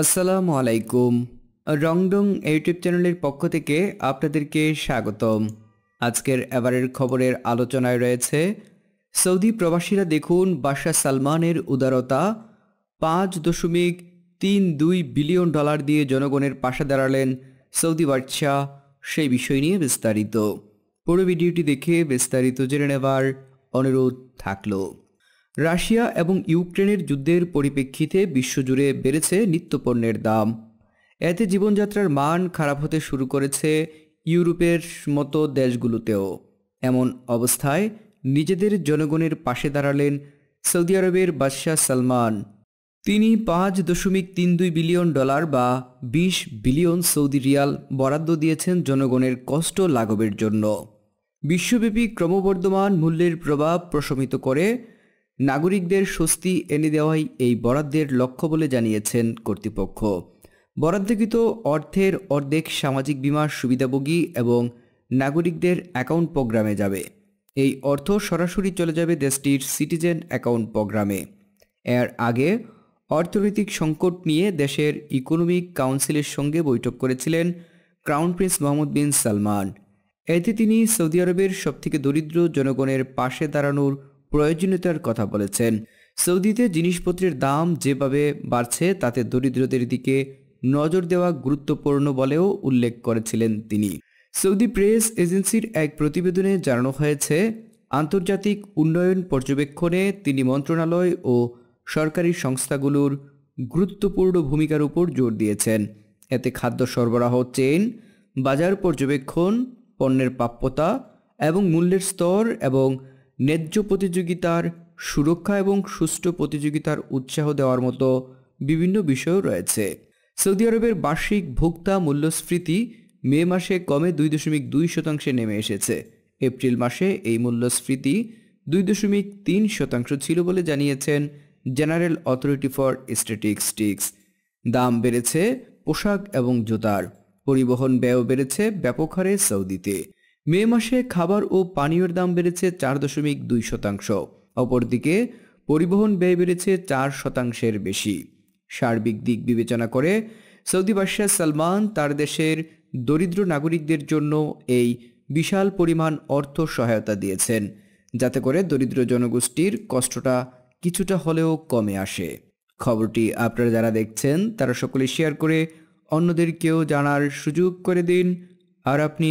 আসসালামু আলাইকুম রংডং ইউটিউব চ্যানেলের পক্ষ থেকে আপনাদেরকে স্বাগতম আজকের এবারের খবরের আলোচনায় রয়েছে সৌদি প্রবাসীরা দেখুন বাদশাহ সালমানের উদারতা পাঁচ দশমিক তিন দুই বিলিয়ন ডলার দিয়ে জনগণের পাশে দাঁড়ালেন সৌদি বাদশাহ সেই বিষয় নিয়ে বিস্তারিত পুরো ভিডিওটি দেখে বিস্তারিত জেনে নেবার অনুরোধ থাকলো রাশিয়া এবং ইউক্রেনের যুদ্ধের পরিপ্রেক্ষিতে বিশ্বজুড়ে বেড়েছে নিত্যপণ্যের দাম এতে জীবনযাত্রার মান খারাপ হতে শুরু করেছে ইউরোপের মতো দেশগুলোতেও এমন অবস্থায় নিজেদের জনগণের পাশে দাঁড়ালেন সৌদি আরবের বাদশাহ সালমান তিনি পাঁচ দশমিক তিন দুই বিলিয়ন ডলার বা বিশ বিলিয়ন সৌদি রিয়াল বরাদ্দ দিয়েছেন জনগণের কষ্ট লাঘবের জন্য বিশ্বব্যাপী ক্রমবর্ধমান মূল্যের প্রভাব প্রশমিত করে নাগরিকদের স্বস্তি এনে দেওয়াই এই বরাদ্দের লক্ষ্য বলে জানিয়েছেন কর্তৃপক্ষ বরাদ্দকৃত অর্থের অর্ধেক সামাজিক বীমার সুবিধাভোগী এবং নাগরিকদের অ্যাকাউন্ট প্রোগ্রামে যাবে এই অর্থ সরাসরি চলে যাবে দেশটির সিটিজেন অ্যাকাউন্ট প্রোগ্রামে এর আগে অর্থনৈতিক সংকট নিয়ে দেশের ইকোনমিক কাউন্সিলের সঙ্গে বৈঠক করেছিলেন crown prince Mohammed bin Salman এতে তিনি সৌদি আরবের সবথেকে দরিদ্র জনগণের পাশে দাঁড়ানোর প্রয়োজনীয়তার কথা বলেছেন সৌদিতে জিনিসপত্রের দাম যেভাবে বাড়ছে তাতে দরিদ্রদের দিকে নজর দেওয়া গুরুত্বপূর্ণ বলেও উল্লেখ করেছিলেন তিনি সৌদি প্রেস এজেন্সির এক প্রতিবেদনে জানানো হয়েছে আন্তর্জাতিক উন্নয়ন পর্যবেক্ষণে তিনি মন্ত্রণালয় ও সরকারি সংস্থাগুলোর গুরুত্বপূর্ণ ভূমিকার উপর জোর দিয়েছেন এতে খাদ্য সরবরাহ চেইন বাজার পর্যবেক্ষণ পণ্যের প্রাপ্যতা এবং মূল্যের স্তর এবং ন্যায্য প্রতিযোগিতার সুরক্ষা এবং সুষ্ঠু প্রতিযোগিতার উৎসাহ দেওয়ার মতো বিভিন্ন বিষয় রয়েছে সৌদি আরবের বার্ষিক ভোক্তা মূল্যস্ফীতি মে মাসে কমে দুই দশমিক দুই শতাংশে নেমে এসেছে এপ্রিল মাসে এই মূল্যস্ফীতি দুই দশমিক তিন শতাংশ ছিল বলে জানিয়েছেন জেনারেল অথরিটি ফর স্ট্যাটিস্টিক্স দাম বেড়েছে পোশাক এবং জুতার পরিবহন ব্যয় বেড়েছে ব্যাপক হারে সৌদিতে মে মাসে খাবার ও পানীয়র দাম বেড়েছে চার দশমিক দুই শতাংশ অপরদিকে পরিবহন ব্যয় বেড়েছে চার শতাংশের বেশি সার্বিক দিক বিবেচনা করে সৌদি বাদশাহ সালমান তার দেশের দরিদ্র নাগরিকদের জন্য এই বিশাল পরিমাণ অর্থ সহায়তা দিয়েছেন যাতে করে দরিদ্র জনগোষ্ঠীর কষ্টটা কিছুটা হলেও কমে আসে খবরটি আপনারা যারা দেখছেন তারা সকলে শেয়ার করে অন্যদেরকেও জানার সুযোগ করে দিন আর আপনি